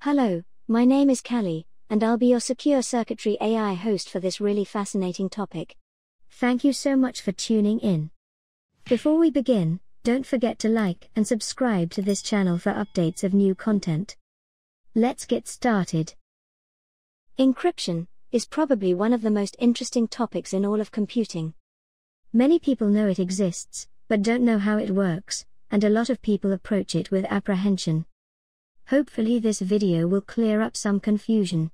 Hello, my name is Callie, and I'll be your secure circuitry AI host for this really fascinating topic. Thank you so much for tuning in. Before we begin, don't forget to like and subscribe to this channel for updates of new content. Let's get started. Encryption is probably one of the most interesting topics in all of computing. Many people know it exists, but don't know how it works, and a lot of people approach it with apprehension. Hopefully this video will clear up some confusion.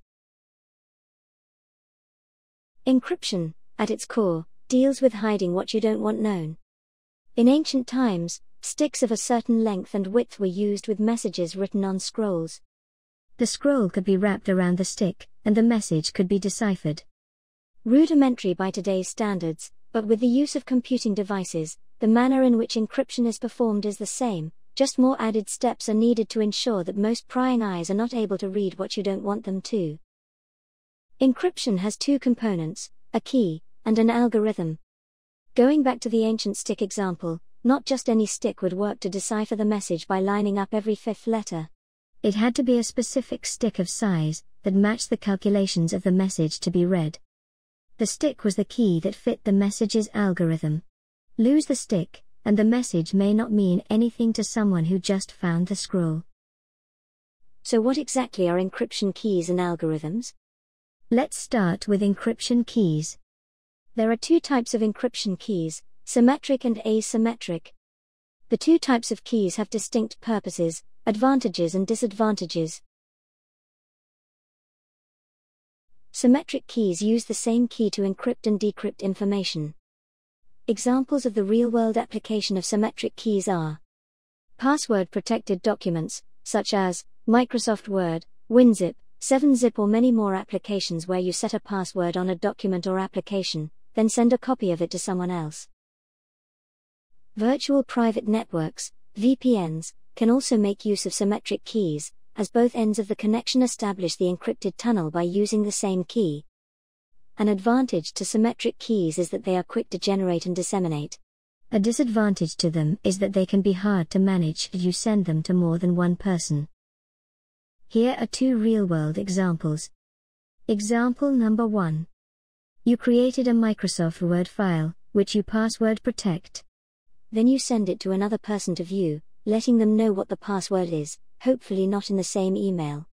Encryption, at its core, deals with hiding what you don't want known. In ancient times, sticks of a certain length and width were used with messages written on scrolls. The scroll could be wrapped around the stick, and the message could be deciphered. Rudimentary by today's standards, but with the use of computing devices, the manner in which encryption is performed is the same, just more added steps are needed to ensure that most prying eyes are not able to read what you don't want them to. Encryption has two components a key and an algorithm. Going back to the ancient stick example, not just any stick would work to decipher the message by lining up every fifth letter. It had to be a specific stick of size that matched the calculations of the message to be read. The stick was the key that fit the message's algorithm. Lose the stick, and the message may not mean anything to someone who just found the scroll. So, what exactly are encryption keys and algorithms? Let's start with encryption keys. There are two types of encryption keys symmetric and asymmetric. The two types of keys have distinct purposes, advantages, and disadvantages. Symmetric keys use the same key to encrypt and decrypt information. Examples of the real world application of symmetric keys are password protected documents, such as Microsoft Word, WinZip, 7zip, or many more applications where you set a password on a document or application, then send a copy of it to someone else. Virtual private networks, VPNs, can also make use of symmetric keys, as both ends of the connection establish the encrypted tunnel by using the same key, an advantage to symmetric keys is that they are quick to generate and disseminate. A disadvantage to them is that they can be hard to manage if you send them to more than one person. Here are two real world examples. Example number 1. You created a Microsoft Word file, which you password protect. Then you send it to another person to view, letting them know what the password is, hopefully not in the same email.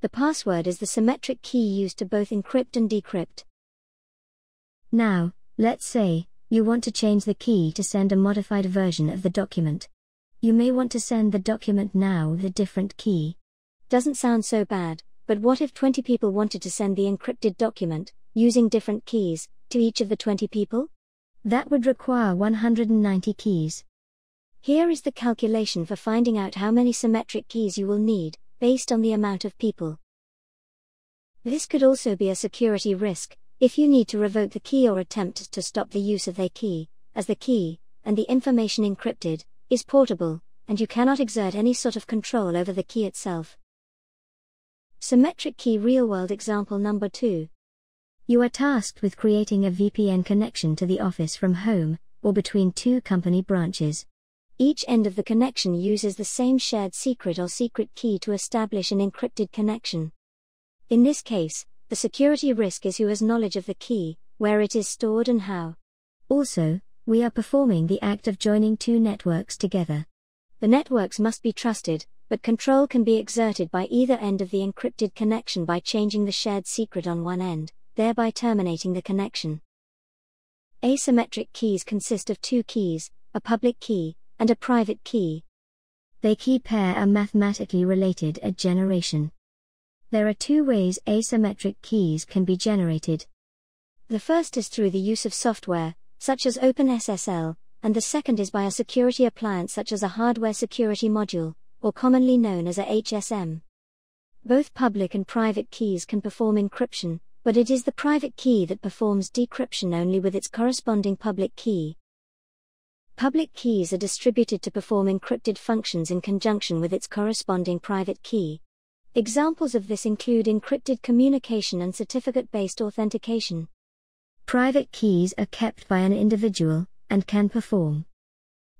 The password is the symmetric key used to both encrypt and decrypt. Now, let's say, you want to change the key to send a modified version of the document. You may want to send the document now with a different key. Doesn't sound so bad, but what if 20 people wanted to send the encrypted document, using different keys, to each of the 20 people? That would require 190 keys. Here is the calculation for finding out how many symmetric keys you will need, based on the amount of people. This could also be a security risk, if you need to revoke the key or attempt to stop the use of the key, as the key, and the information encrypted, is portable, and you cannot exert any sort of control over the key itself. Symmetric Key Real World Example Number 2. You are tasked with creating a VPN connection to the office from home, or between two company branches. Each end of the connection uses the same shared secret or secret key to establish an encrypted connection. In this case, the security risk is who has knowledge of the key, where it is stored, and how. Also, we are performing the act of joining two networks together. The networks must be trusted, but control can be exerted by either end of the encrypted connection by changing the shared secret on one end, thereby terminating the connection. Asymmetric keys consist of two keys, a public key, and a private key. They key pair are mathematically related at generation. There are two ways asymmetric keys can be generated. The first is through the use of software, such as OpenSSL, and the second is by a security appliance such as a hardware security module, or commonly known as a HSM. Both public and private keys can perform encryption, but it is the private key that performs decryption only with its corresponding public key. Public keys are distributed to perform encrypted functions in conjunction with its corresponding private key. Examples of this include encrypted communication and certificate based authentication. Private keys are kept by an individual and can perform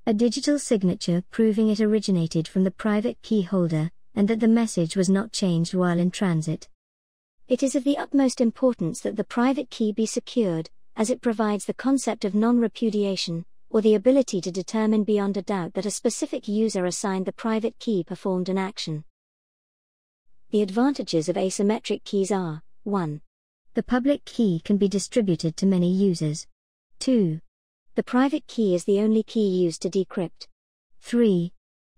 a digital signature proving it originated from the private key holder and that the message was not changed while in transit. It is of the utmost importance that the private key be secured, as it provides the concept of non repudiation, or the ability to determine beyond a doubt that a specific user assigned the private key performed an action. The advantages of asymmetric keys are 1. The public key can be distributed to many users. 2. The private key is the only key used to decrypt. 3.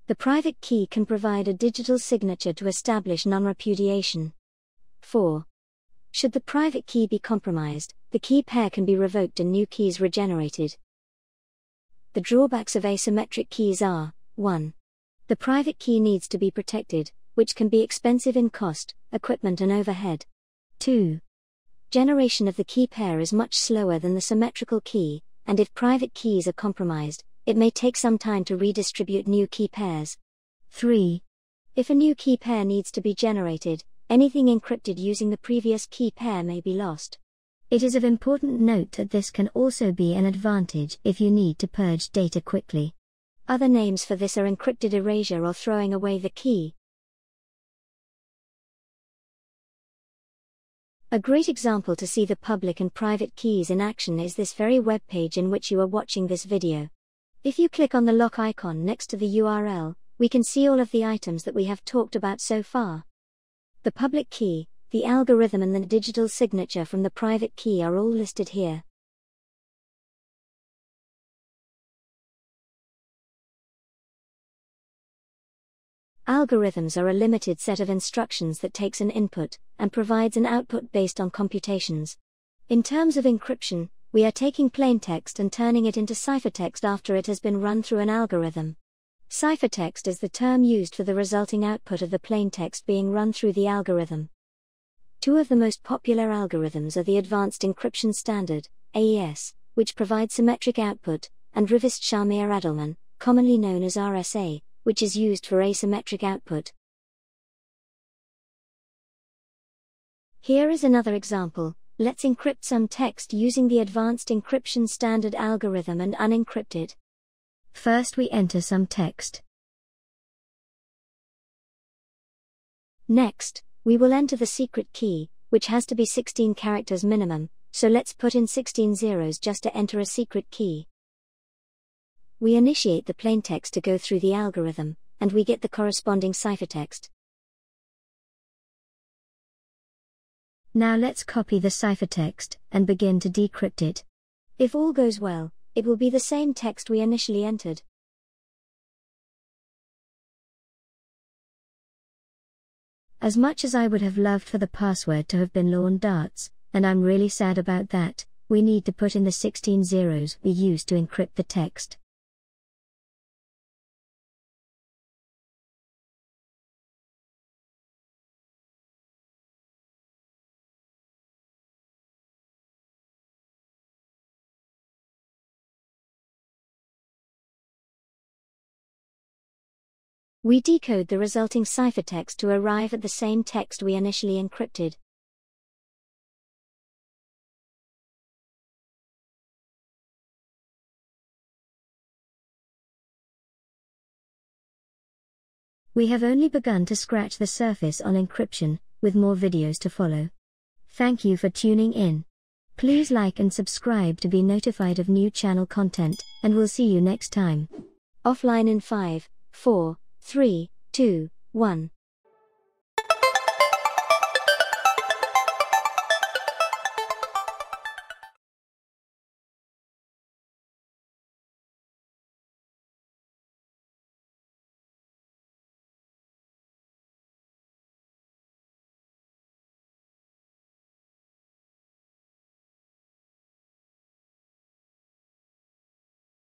The private key can provide a digital signature to establish non repudiation. 4. Should the private key be compromised, the key pair can be revoked and new keys regenerated. The drawbacks of asymmetric keys are 1. The private key needs to be protected, which can be expensive in cost, equipment, and overhead. 2. Generation of the key pair is much slower than the symmetrical key, and if private keys are compromised, it may take some time to redistribute new key pairs. 3. If a new key pair needs to be generated, anything encrypted using the previous key pair may be lost. It is of important note that this can also be an advantage if you need to purge data quickly. Other names for this are encrypted erasure or throwing away the key, A great example to see the public and private keys in action is this very web page in which you are watching this video. If you click on the lock icon next to the URL, we can see all of the items that we have talked about so far. The public key, the algorithm and the digital signature from the private key are all listed here. Algorithms are a limited set of instructions that takes an input and provides an output based on computations. In terms of encryption, we are taking plain text and turning it into ciphertext after it has been run through an algorithm. Ciphertext is the term used for the resulting output of the plain text being run through the algorithm. Two of the most popular algorithms are the Advanced Encryption Standard, AES, which provides symmetric output, and Rivest Shamir Adelman, commonly known as RSA, which is used for asymmetric output. Here is another example, let's encrypt some text using the advanced encryption standard algorithm and unencrypt it. First we enter some text. Next, we will enter the secret key, which has to be 16 characters minimum, so let's put in 16 zeros just to enter a secret key we initiate the plaintext to go through the algorithm, and we get the corresponding ciphertext. Now let's copy the ciphertext and begin to decrypt it. If all goes well, it will be the same text we initially entered. As much as I would have loved for the password to have been lawn darts, and I'm really sad about that, we need to put in the 16 zeros we used to encrypt the text. We decode the resulting ciphertext to arrive at the same text we initially encrypted. We have only begun to scratch the surface on encryption, with more videos to follow. Thank you for tuning in. Please like and subscribe to be notified of new channel content, and we'll see you next time. Offline in 5, 4, three, two, one.